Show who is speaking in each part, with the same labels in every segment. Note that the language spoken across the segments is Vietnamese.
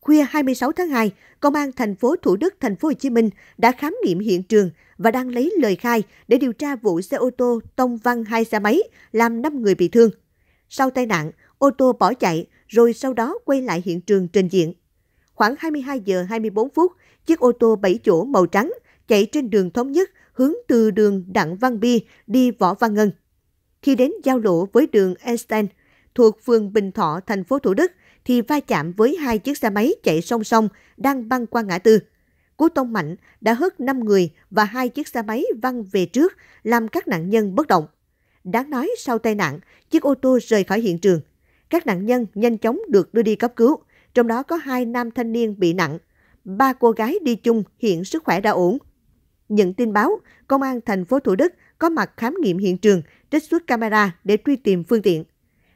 Speaker 1: Khuya 26 tháng 2, Công an thành phố Thủ Đức, thành phố Hồ Chí Minh đã khám nghiệm hiện trường và đang lấy lời khai để điều tra vụ xe ô tô tông văng hai xe máy, làm 5 người bị thương. Sau tai nạn, ô tô bỏ chạy rồi sau đó quay lại hiện trường trình diện. Khoảng 22 giờ 24 phút, chiếc ô tô 7 chỗ màu trắng chạy trên đường thống nhất hướng từ đường Đặng Văn Bi đi Võ Văn Ngân. Khi đến giao lộ với đường Einstein thuộc phường Bình Thọ, thành phố Thủ Đức, thì va chạm với hai chiếc xe máy chạy song song đang băng qua ngã tư. Cú tông mạnh đã hất 5 người và hai chiếc xe máy văng về trước, làm các nạn nhân bất động. Đáng nói sau tai nạn, chiếc ô tô rời khỏi hiện trường. Các nạn nhân nhanh chóng được đưa đi cấp cứu, trong đó có hai nam thanh niên bị nặng. Ba cô gái đi chung hiện sức khỏe đã ổn. Nhận tin báo, Công an thành phố Thủ Đức có mặt khám nghiệm hiện trường, trích xuất camera để truy tìm phương tiện.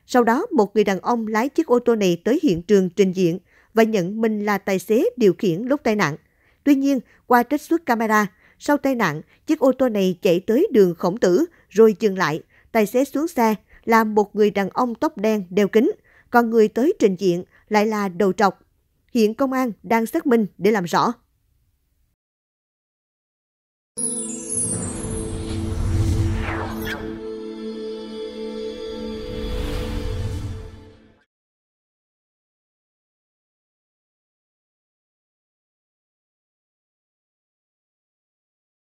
Speaker 1: Sau đó, một người đàn ông lái chiếc ô tô này tới hiện trường trình diện và nhận mình là tài xế điều khiển lúc tai nạn. Tuy nhiên, qua trích xuất camera, sau tai nạn, chiếc ô tô này chạy tới đường khổng tử rồi dừng lại. Tài xế xuống xe là một người đàn ông tóc đen đeo kính, còn người tới trình diện lại là đầu trọc. Hiện công an đang xác minh để làm rõ.